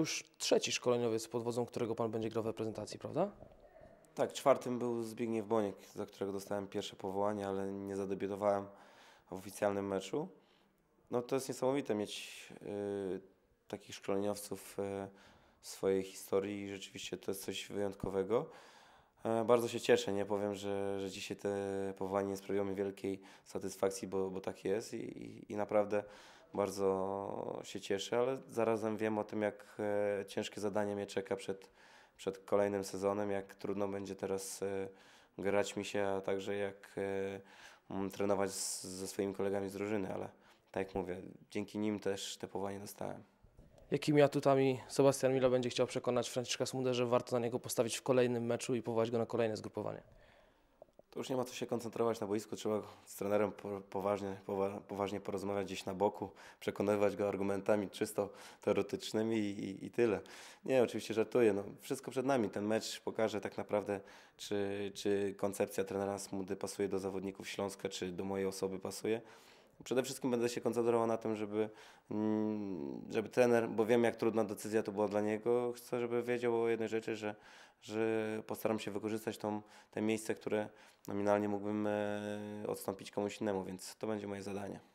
Już trzeci szkoleniowiec pod wodzą którego Pan będzie grał w reprezentacji, prawda? Tak, czwartym był Zbigniew Boniek, za którego dostałem pierwsze powołanie, ale nie zadebiutowałem w oficjalnym meczu. No to jest niesamowite mieć y, takich szkoleniowców y, w swojej historii i rzeczywiście to jest coś wyjątkowego. E, bardzo się cieszę, nie powiem, że, że dzisiaj te powołanie sprawiło mi wielkiej satysfakcji, bo, bo tak jest i, i, i naprawdę bardzo się cieszę, ale zarazem wiem o tym, jak e, ciężkie zadanie mnie czeka przed, przed kolejnym sezonem, jak trudno będzie teraz e, grać mi się, a także jak mm, trenować z, ze swoimi kolegami z drużyny, ale tak jak mówię, dzięki nim też te powołanie dostałem jakimi atutami Sebastian Milo będzie chciał przekonać Franciszka Smudę, że warto na niego postawić w kolejnym meczu i powołać go na kolejne zgrupowanie? To już nie ma co się koncentrować na boisku, trzeba z trenerem poważnie, poważnie porozmawiać gdzieś na boku, przekonywać go argumentami czysto teoretycznymi i, i, tyle. Nie, oczywiście żartuję, no, wszystko przed nami. Ten mecz pokaże tak naprawdę, czy, czy koncepcja trenera Smudy pasuje do zawodników Śląska, czy do mojej osoby pasuje. Przede wszystkim będę się koncentrował na tym, żeby mm, żeby trener, bo wiem jak trudna decyzja to była dla niego, chcę, żeby wiedział o jednej rzeczy, że, że postaram się wykorzystać tą, te miejsce, które nominalnie mógłbym e, odstąpić komuś innemu, więc to będzie moje zadanie.